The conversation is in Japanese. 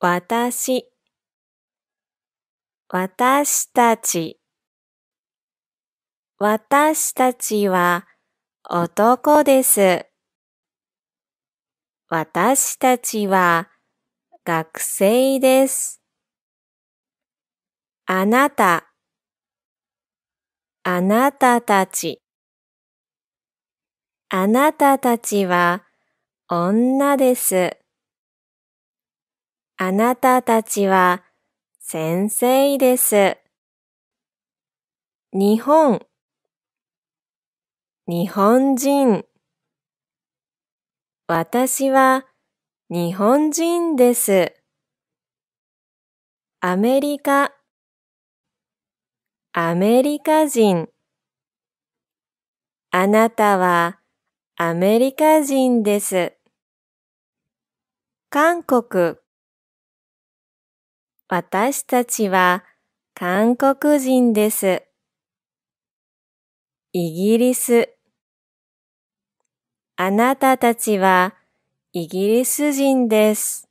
私、私たち、私たちは男です。私たちは学生です。あなた、あなたたち、あなたたちは女です。あなたたちは先生です。日本、日本人。私は日本人です。アメリカ、アメリカ人。あなたはアメリカ人です。韓国、私たちは韓国人です。イギリス。あなたたちはイギリス人です。